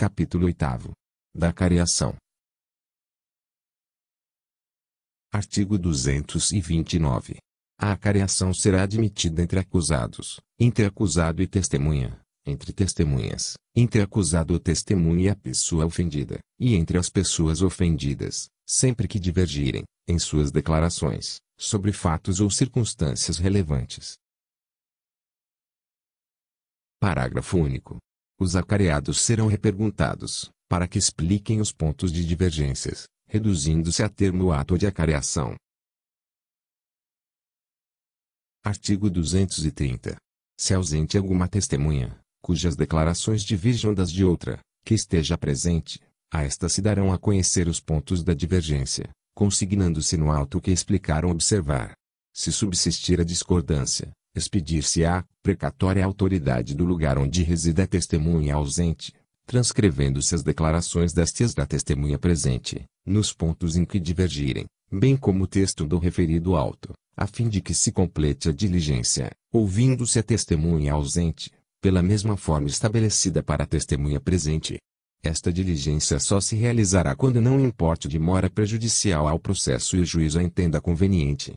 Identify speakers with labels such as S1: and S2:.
S1: Capítulo 8 Da Cariação Artigo 229. A acariação será admitida entre acusados, entre acusado e testemunha, entre testemunhas, entre acusado ou testemunha e a pessoa ofendida, e entre as pessoas ofendidas, sempre que divergirem, em suas declarações, sobre fatos ou circunstâncias relevantes. Parágrafo único. Os acareados serão reperguntados, para que expliquem os pontos de divergências, reduzindo-se a termo o ato de acareação. Artigo 230. Se ausente alguma testemunha, cujas declarações divirjam das de outra, que esteja presente, a esta se darão a conhecer os pontos da divergência, consignando-se no auto que explicaram observar. Se subsistir a discordância, expedir-se-á, precatória autoridade do lugar onde reside a testemunha ausente, transcrevendo-se as declarações destes da testemunha presente, nos pontos em que divergirem, bem como o texto do referido auto, a fim de que se complete a diligência, ouvindo-se a testemunha ausente, pela mesma forma estabelecida para a testemunha presente. Esta diligência só se realizará quando não importe demora prejudicial ao processo e o juiz a entenda conveniente.